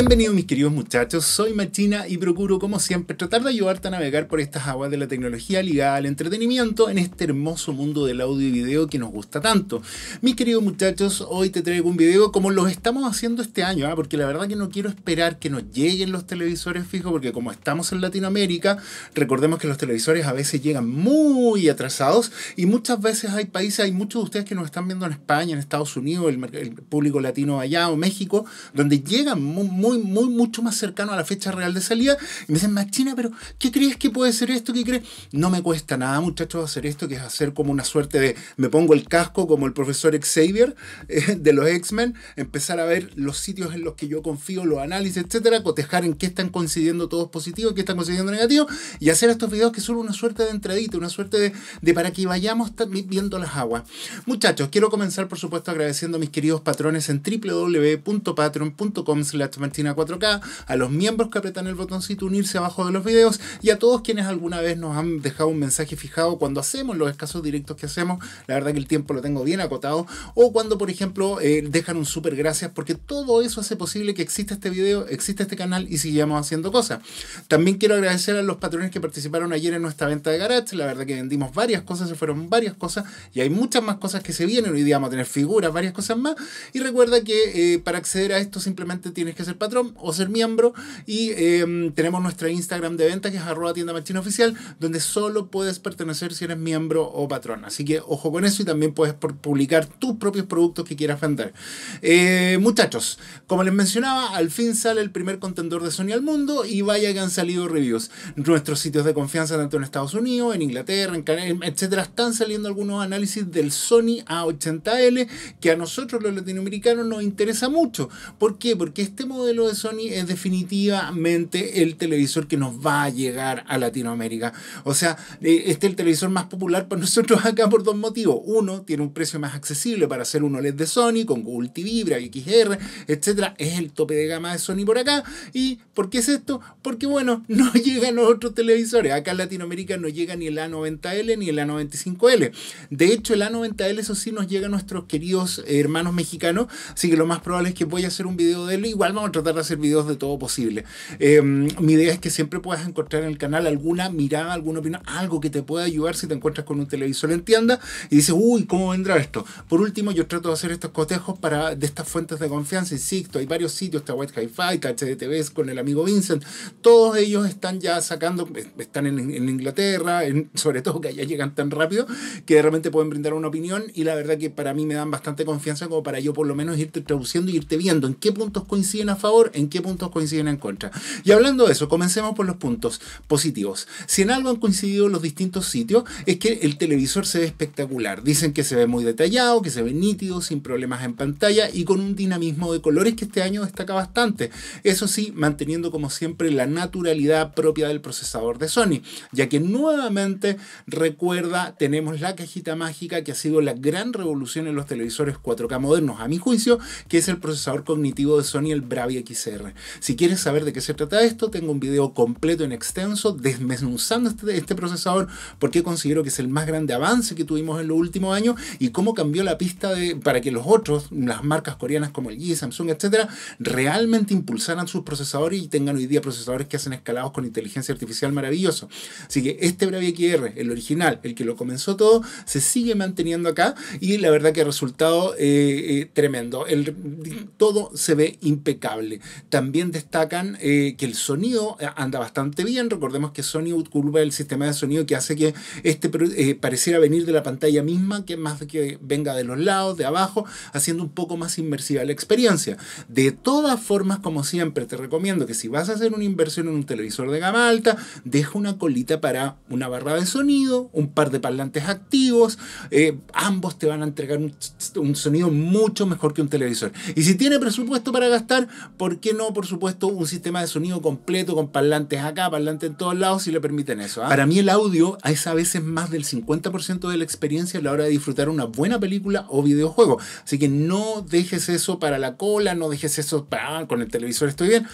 Bienvenidos mis queridos muchachos, soy Machina y procuro como siempre tratar de ayudarte a navegar por estas aguas de la tecnología ligada al entretenimiento en este hermoso mundo del audio y video que nos gusta tanto. Mis queridos muchachos, hoy te traigo un video como los estamos haciendo este año, ¿ah? porque la verdad que no quiero esperar que nos lleguen los televisores fijos, porque como estamos en Latinoamérica, recordemos que los televisores a veces llegan muy atrasados y muchas veces hay países, hay muchos de ustedes que nos están viendo en España, en Estados Unidos, el, público latino allá o México, donde llegan muy muy, mucho más cercano a la fecha real de salida. Y me dicen, Machina, pero ¿qué crees que puede ser esto? ¿Qué crees? No me cuesta nada, muchachos, hacer esto, que es hacer como una suerte de, me pongo el casco como el profesor Xavier eh, de los X-Men, empezar a ver los sitios en los que yo confío, los análisis, etcétera, cotejar en qué están coincidiendo todos positivos, qué están coincidiendo negativos, y hacer estos videos que son una suerte de entradita, una suerte de, para que vayamos viendo las aguas. Muchachos, quiero comenzar, por supuesto, agradeciendo a mis queridos patrones en www.patreon.com a 4K, a los miembros que apretan el botoncito unirse abajo de los videos y a todos quienes alguna vez nos han dejado un mensaje fijado cuando hacemos los escasos directos que hacemos. La verdad que el tiempo lo tengo bien acotado. O cuando, por ejemplo, eh, dejan un súper gracias porque todo eso hace posible que exista este video, exista este canal y sigamos haciendo cosas. También quiero agradecer a los patrones que participaron ayer en nuestra venta de garage. La verdad que vendimos varias cosas, se fueron varias cosas y hay muchas más cosas que se vienen. Hoy día vamos a tener figuras, varias cosas más. Y recuerda que eh, para acceder a esto simplemente tienes que ser o ser miembro. Y em, tenemos nuestra Instagram de venta que es arroba tienda machina oficial, donde solo puedes pertenecer si eres miembro o patrón. Así que ojo con eso y también puedes publicar tus propios productos que quieras vender. Eh, muchachos, como les mencionaba, al fin sale el primer contendor de Sony al mundo y vaya que han salido reviews. Nuestros sitios de confianza tanto en Estados Unidos, en Inglaterra, en etcétera, están saliendo algunos análisis del Sony A80L que a nosotros los latinoamericanos nos interesa mucho. ¿Por qué? Porque este modelo de Sony es definitivamente el televisor que nos va a llegar a Latinoamérica. O sea, eh, este es el televisor más popular para nosotros acá por dos motivos. Uno, tiene un precio más accesible para hacer un OLED de Sony con Google TV, XR, etc. Es el tope de gama de Sony por acá. ¿Y por qué es esto? Porque, bueno, no llegan otros televisores. Acá en Latinoamérica no llega ni el A90L ni el A95L. De hecho, el A90L, eso sí, nos llega a nuestros queridos hermanos mexicanos. Así que lo más probable es que voy a hacer un video de él. Igual vamos a tratar de hacer videos de todo posible. Em, mi idea es que siempre puedas encontrar en el canal alguna mirada, alguna opinión, algo que te pueda ayudar si te encuentras con un televisor en tienda y dices, uy, ¿cómo vendrá esto? Por último, yo trato de hacer estos cotejos para, de estas fuentes de confianza, insisto, hay varios sitios, está White Hi-Fi, HDTV con el amigo Vincent, todos ellos están ya sacando, están en, Inglaterra, sobre todo que allá llegan tan rápido, que realmente pueden brindar una opinión y la verdad que para mí me dan bastante confianza como para yo por lo menos irte traduciendo y irte viendo en qué puntos coinciden a favor en qué puntos coinciden en contra. Y hablando de eso, comencemos por los puntos positivos. Si en algo han coincidido los distintos sitios, es que el televisor se ve espectacular. Dicen que se ve muy detallado, que se ve nítido, sin problemas en pantalla y con un dinamismo de colores que este año destaca bastante. Eso sí, manteniendo como siempre la naturalidad propia del procesador de Sony, ya que nuevamente recuerda, tenemos la cajita mágica que ha sido la gran revolución en los televisores 4K modernos, a mi juicio, que es el procesador cognitivo de Sony, el Bravia XR. Si quieres saber de qué se trata esto, tengo un video completo en extenso desmenuzando este, este procesador, porque considero que es el más grande avance que tuvimos en los últimos años y cómo cambió la pista de, para que los otros, las marcas coreanas como el LG, Samsung, etcétera, realmente impulsaran sus procesadores y tengan hoy día procesadores que hacen escalados con inteligencia artificial maravilloso. Así que este Bravi XR, el original, el que lo comenzó todo, se sigue manteniendo acá y la verdad que resultado eh, eh, tremendo. todo se ve impecable. También destacan eh, que el sonido eh, anda bastante bien. Recordemos que Sony curva el sistema de sonido que hace que este eh, pareciera venir de la pantalla misma, que más que venga de los lados, de abajo, haciendo un poco más inmersiva la experiencia. De todas formas, como siempre, te recomiendo que si vas a hacer una inversión en un televisor de gama alta, deja una colita para una barra de sonido, un par de parlantes activos. ambos te van a entregar un sonido mucho mejor que un televisor. Y si tiene presupuesto para gastar, ¿Por qué no, por supuesto, un sistema de sonido completo con parlantes acá, parlantes en todos lados, si le permiten eso? Ah? Para mí el audio es a veces más del 50% de la experiencia a la hora de disfrutar una buena película o videojuego. Así que no dejes eso para la cola, no dejes eso para ah, con el televisor estoy bien.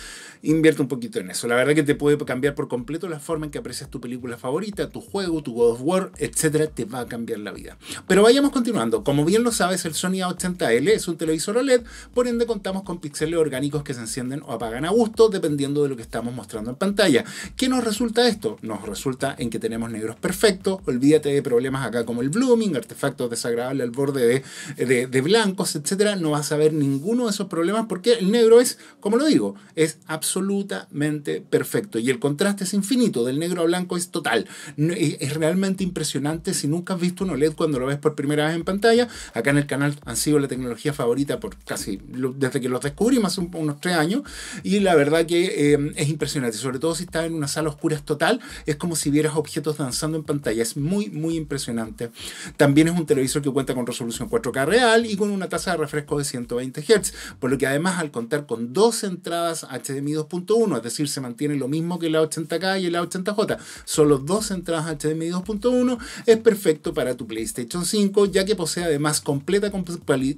Invierte un poquito en eso. La verdad que te puede cambiar por completo la forma en que aprecias tu película favorita, tu juego, tu God of War, etcétera. Te va a cambiar la vida. Pero vayamos continuando. Como bien lo sabes, el Sony A80L es un televisor OLED, por ende contamos con píxeles orgánicos que se encienden o apagan a gusto dependiendo de lo que estamos mostrando en pantalla. ¿Qué nos resulta esto? Nos resulta en que tenemos negros perfectos, olvídate de problemas acá como el blooming, artefactos desagradables al borde de, blancos, etc. No vas a ver ninguno de esos problemas porque el negro es, como lo digo, es absolutamente perfecto y el contraste es infinito, del negro a blanco es total. Es realmente impresionante si nunca has visto un OLED cuando lo ves por primera vez en pantalla. Acá en el canal han sido la tecnología favorita por casi desde que los descubrimos hace unos años, y la verdad que em, es impresionante, sobre todo si estás en una sala oscura es total, es como si vieras objetos danzando en pantalla, es muy, muy impresionante. También es un televisor que cuenta con resolución 4K real y con una tasa de refresco de 120 Hz, por lo que además al contar con dos entradas HDMI 2.1, es decir, se mantiene lo mismo que la 80K y la 80J, solo dos entradas HDMI 2.1, es perfecto para tu PlayStation 5, ya que posee además completa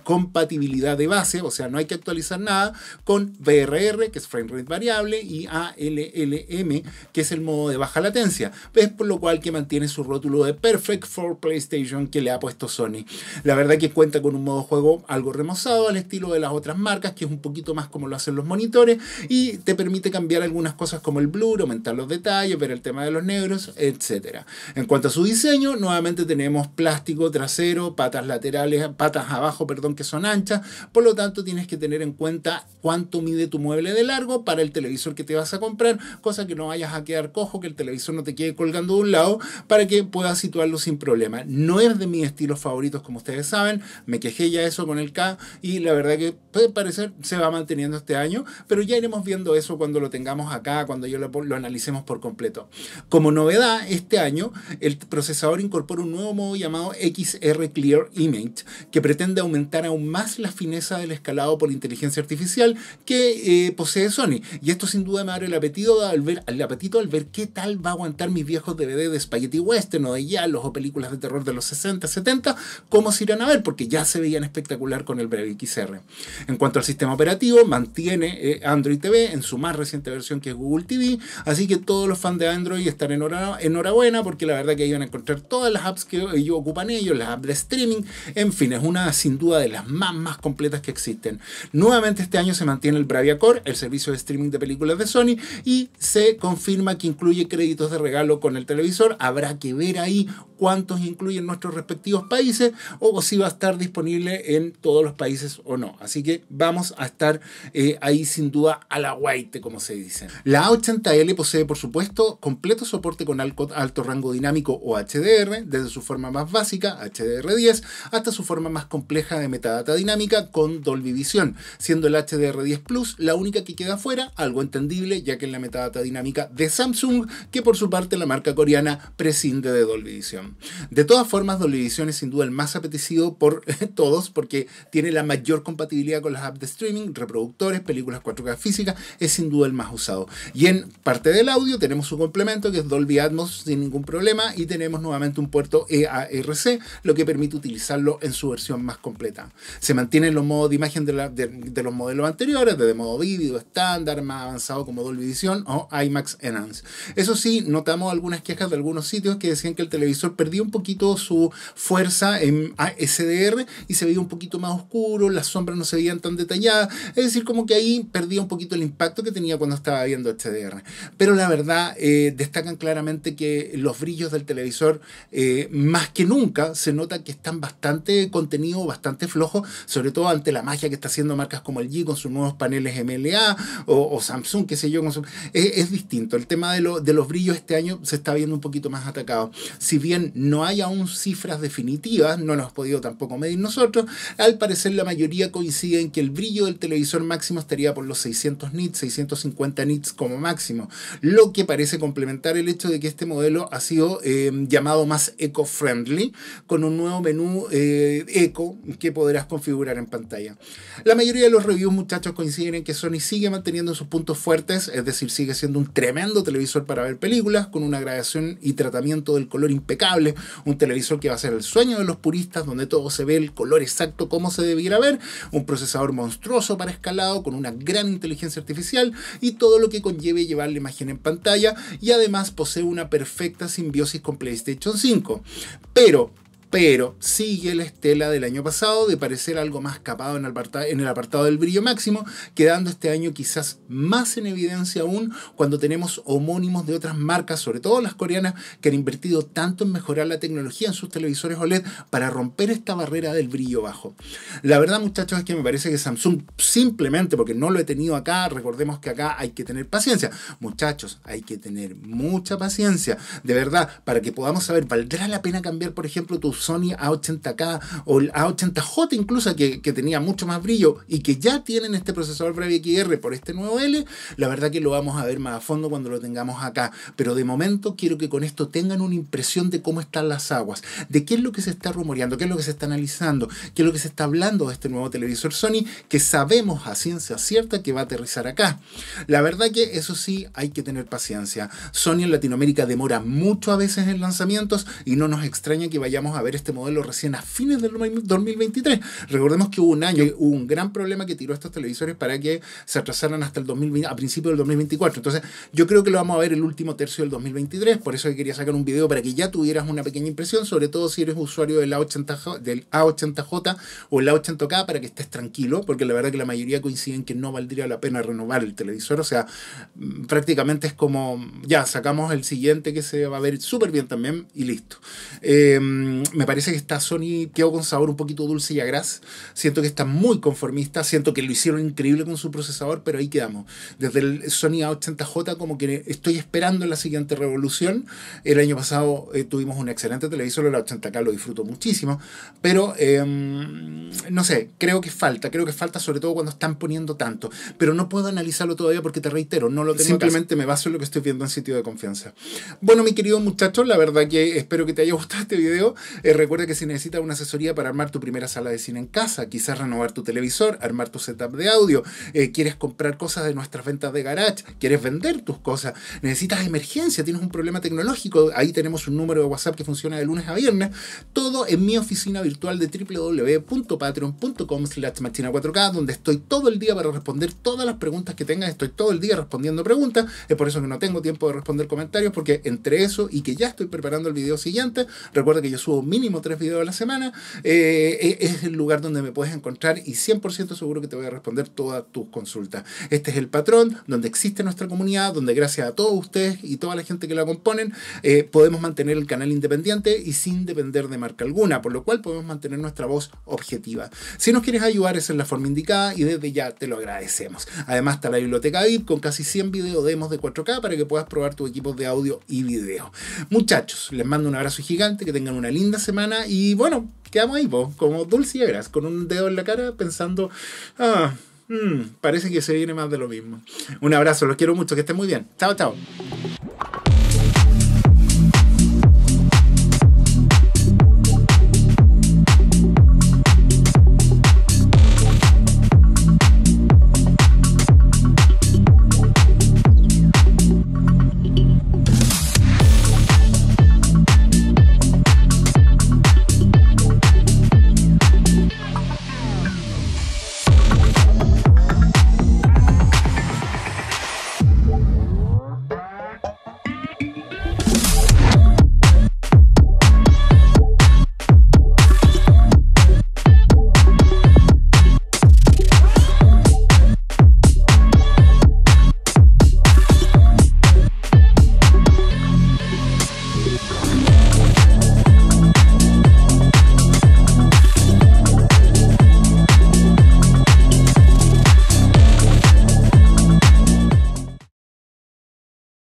compatibilidad de base, o sea, no hay que actualizar nada, con VRR, que es frame rate variable, y ALLM, que es el modo de baja latencia. Es pues, por lo cual que mantiene su rótulo de Perfect for PlayStation que le ha puesto Sony. La verdad que cuenta con un modo juego algo remozado al estilo de las otras marcas, que es un poquito más como lo hacen los monitores, y te permite cambiar algunas cosas como el blur, aumentar los detalles, ver el tema de los negros, etc. En cuanto a su diseño, nuevamente tenemos plástico trasero, patas laterales, patas abajo, perdón, que son anchas, por lo tanto tienes que tener en cuenta cuánto mide tu mueble de largo para el televisor que te vas a comprar, cosa que no vayas a quedar cojo, que el televisor no te quede colgando de un lado, para que puedas situarlo sin problema. No es de mis estilos favoritos, como ustedes saben, me quejé ya eso con el K y la verdad que puede parecer se va manteniendo este año, pero ya iremos viendo eso cuando lo tengamos acá, cuando yo lo, lo analicemos por completo. Como novedad, este año el procesador incorpora un nuevo modo llamado XR Clear Image, que pretende aumentar aún más la fineza del escalado por inteligencia artificial que eh, posee Sony. Y esto sin duda me abre el apetito al ver, el apetito al ver qué tal va a aguantar mis viejos DVD de Spaghetti Western o de Yalos o películas de terror de los 60, 70, cómo se irán a ver, porque ya se veían espectacular con el Brave XR. En cuanto al sistema operativo, mantiene eh, Android TV en su más reciente versión que es Google TV, así que todos los fans de Android están enhorabuena porque la verdad que iban a encontrar todas las apps que ellos ocupan ellos, las apps de streaming, en fin, es una sin duda de las más, más completas que existen. Nuevamente este año se mantiene el Core, el servicio de streaming de películas de Sony, y se confirma que incluye créditos de regalo con el televisor. Habrá que ver ahí cuántos incluyen nuestros respectivos países o si va a estar disponible en todos los países o no. Así que vamos a estar eh, ahí sin duda a la guaite, como se dice. La A80L posee, por supuesto, completo soporte con alto rango dinámico o HDR, desde su forma más básica, HDR10, hasta su forma más compleja de metadata dinámica con Dolby Vision, siendo el HDR10 Plus la única que queda fuera, algo entendible ya que en la metadata dinámica de Samsung, que por su parte la marca coreana prescinde de Dolby Vision. De todas formas, Dolby Vision es sin duda el más apetecido por todos porque tiene la mayor compatibilidad con las apps de streaming, reproductores, películas 4K físicas, es sin duda el más usado. Y en parte del audio tenemos su complemento que es Dolby Atmos sin ningún problema y tenemos nuevamente un puerto EARC, lo que permite utilizarlo en su versión más completa. Se mantienen los modos de imagen de los modelos anteriores, de modo vívido, estándar, más avanzado como Dolby Vision o IMAX Enhanced Eso sí, notamos algunas quejas de algunos sitios que decían que el televisor perdía un poquito su fuerza en SDR y se veía un poquito más oscuro, las sombras no se veían tan detalladas, es decir, como que ahí perdía un poquito el impacto que tenía cuando estaba viendo SDR Pero la verdad, eh, destacan claramente que los brillos del televisor, eh, más que nunca, se nota que están bastante contenido, bastante flojo, sobre todo ante la magia que está haciendo marcas como el G con sus nuevos paneles MLA o, Samsung, qué sé yo. es, distinto. El tema de, los brillos este año se está viendo un poquito más atacado. Si bien no hay aún cifras definitivas, no nos podido tampoco medir nosotros, al parecer la mayoría coincide en que el brillo del televisor máximo estaría por los 600 nits, 650 nits como máximo, lo que parece complementar el hecho de que este modelo ha sido eh, llamado más eco-friendly, con un nuevo menú eh, eco que podrás configurar en pantalla. La mayoría de los reviews, muchachos, coinciden consideren que Sony sigue manteniendo sus puntos fuertes, es decir, sigue siendo un tremendo televisor para ver películas, con una grabación y tratamiento del color impecable, un televisor que va a ser el sueño de los puristas, donde todo se ve el color exacto como se debiera ver, un procesador monstruoso para escalado, con una gran inteligencia artificial y todo lo que conlleve llevar la imagen en pantalla, y además posee una perfecta simbiosis con PlayStation 5. Pero pero sigue la estela del año pasado de parecer algo más capado en el, apartado del brillo máximo, quedando este año quizás más en evidencia aún cuando tenemos homónimos de otras marcas, sobre todo las coreanas, que han invertido tanto en mejorar la tecnología en sus televisores OLED para romper esta barrera del brillo bajo. La verdad muchachos es que me parece que Samsung simplemente, porque no lo he tenido acá, recordemos que acá hay que tener paciencia. Muchachos, hay que tener mucha paciencia, de verdad, para que podamos saber, ¿valdrá la pena cambiar, por ejemplo, tus Sony A80K o el A80J incluso que, tenía mucho más brillo y que ya tienen este procesador Bravia XR por este nuevo L, la verdad que lo vamos a ver más a fondo cuando lo tengamos acá. Pero de momento quiero que con esto tengan una impresión de cómo están las aguas, de qué es lo que se está rumoreando, qué es lo que se está analizando, qué es lo que se está hablando de este nuevo televisor Sony que sabemos a ciencia cierta que va a aterrizar acá. La verdad que eso sí hay que tener paciencia. Sony en Latinoamérica demora mucho a veces en lanzamientos y no nos extraña que vayamos a este modelo recién a fines del 2023. Recordemos que hubo un año, hubo un gran problema que tiró estos televisores para que se atrasaran hasta el 2020, a principios del 2024. Entonces, yo creo que lo vamos a ver el último tercio del 2023, por eso quería sacar un video para que ya tuvieras una pequeña impresión, sobre todo si eres usuario del, A80, del A80J o el A80K, para que estés tranquilo, porque la verdad que la mayoría coinciden que no valdría la pena renovar el televisor, o sea, mm, prácticamente es como, ya, sacamos el siguiente que se va a ver súper bien también y listo. Em, me parece que está Sony quedó con sabor un poquito dulce y a gras. Siento que está muy conformista, siento que lo hicieron increíble con su procesador, pero ahí quedamos. Desde el Sony A80J como que estoy esperando la siguiente revolución. El año pasado eh, tuvimos un excelente televisor, el A80K lo disfruto muchísimo, pero em, no sé, creo que falta, creo que falta sobre todo cuando están poniendo tanto, pero no puedo analizarlo todavía porque te reitero, no lo tengo. Simplemente me baso en lo que estoy viendo en sitio de confianza. Bueno, mi querido muchacho, la verdad que espero que te haya gustado este video. Eh, recuerda que si necesitas una asesoría para armar tu primera sala de cine en casa, quizás renovar tu televisor, armar tu setup de audio, eh, quieres comprar cosas de nuestras ventas de garage, quieres vender tus cosas, necesitas emergencia, tienes un problema tecnológico, ahí tenemos un número de WhatsApp que funciona de lunes a viernes, todo en mi oficina virtual de www.patreon.com slash 4K, donde estoy todo el día para responder todas las preguntas que tengas, estoy todo el día respondiendo preguntas, es por eso que no tengo tiempo de responder comentarios, porque entre eso y que ya estoy preparando el video siguiente, recuerda que yo subo mi mínimo tres videos a la semana. Eh, eh, es el lugar donde me puedes encontrar y 100% seguro que te voy a responder todas tus consultas. Este es el patrón donde existe nuestra comunidad, donde gracias a todos ustedes y toda la gente que la componen, eh, podemos mantener el canal independiente y sin depender de marca alguna, por lo cual podemos mantener nuestra voz objetiva. Si nos quieres ayudar es en la forma indicada y desde ya te lo agradecemos. Además está la biblioteca VIP con casi 100 videos demos de 4K para que puedas probar tu equipo de audio y video. Muchachos, les mando un abrazo gigante, que tengan una linda semana semana y bueno, quedamos ahí, vos como dulce con un dedo en la cara pensando, ah, mm, parece que se viene más de lo mismo. Un abrazo, los quiero mucho, que estén muy bien. Chao, chao.